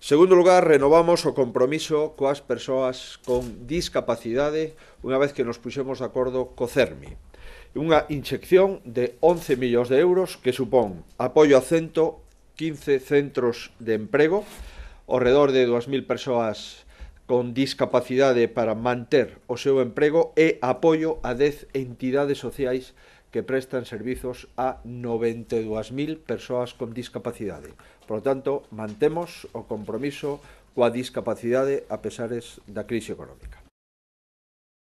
Segundo lugar, renovamos o compromiso coas persoas con discapacidade unha vez que nos puxemos de acordo co CERMI. Unha inxección de 11 millóns de euros que supón apoio a 115 centros de emprego, ao redor de 2.000 persoas con discapacidade para manter o seu emprego e apoio a 10 entidades sociais que prestan servizos a 92.000 persoas con discapacidade. Por lo tanto, mantemos o compromiso coa discapacidade a pesares da crise económica.